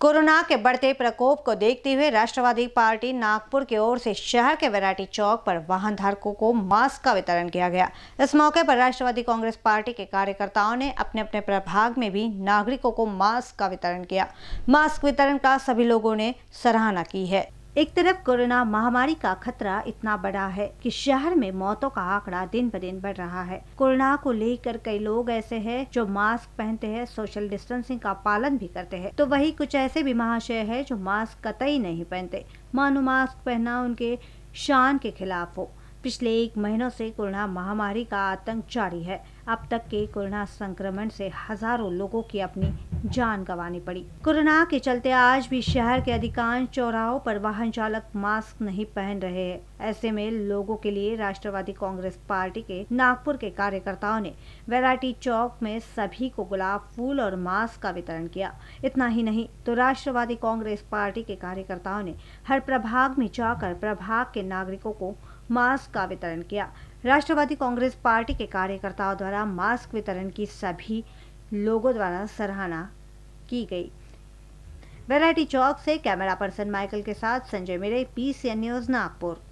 corona के बढ़ते प्रकोप को देखते हुए राष्ट्रवादी पार्टी नागपुर की ओर से शहर के वैरायटी चौक पर वाहन धारकों को मास्क का वितरण किया गया इस मौके पर राष्ट्रवादी कांग्रेस पार्टी के कार्यकर्ताओं ने अपने अपने प्रभाग में भी नागरिकों को मास्क का वितरण किया मास्क वितरण का सभी लोगों ने सराहना की है एक तरफ कोरोना महामारी का खतरा इतना बड़ा है कि शहर में मौतों का आंकड़ा दिन ब दिन बढ़ रहा है कोरोना को लेकर कई लोग ऐसे हैं जो मास्क पहनते हैं सोशल डिस्टेंसिंग का पालन भी करते हैं तो वही कुछ ऐसे भी महाशय है जो मास्क कतई नहीं पहनते मानो मास्क पहनना उनके शान के खिलाफ हो पिछले एक महीनों से कोरोना महामारी का आतंक जारी है अब तक के कोरोना संक्रमण से हजारों लोगों की अपनी जान गंवानी पड़ी कोरोना के चलते आज भी शहर के अधिकांश चौराहों पर वाहन चालक मास्क नहीं पहन रहे हैं ऐसे में लोगों के लिए राष्ट्रवादी कांग्रेस पार्टी के नागपुर के कार्यकर्ताओं ने वैरायटी चौक में सभी को गुलाब फूल और मास्क का वितरण किया इतना ही नहीं तो राष्ट्रवादी कांग्रेस पार्टी के कार्यकर्ताओं ने हर प्रभाग में जाकर प्रभाग के नागरिकों को मास्क का वितरण किया राष्ट्रवादी कांग्रेस पार्टी के कार्यकर्ताओं द्वारा मास्क वितरण की सभी लोगों द्वारा सराहना की गई वैरायटी चौक से कैमरा पर्सन माइकल के साथ संजय मिरे पीसीएन न्यूज नागपुर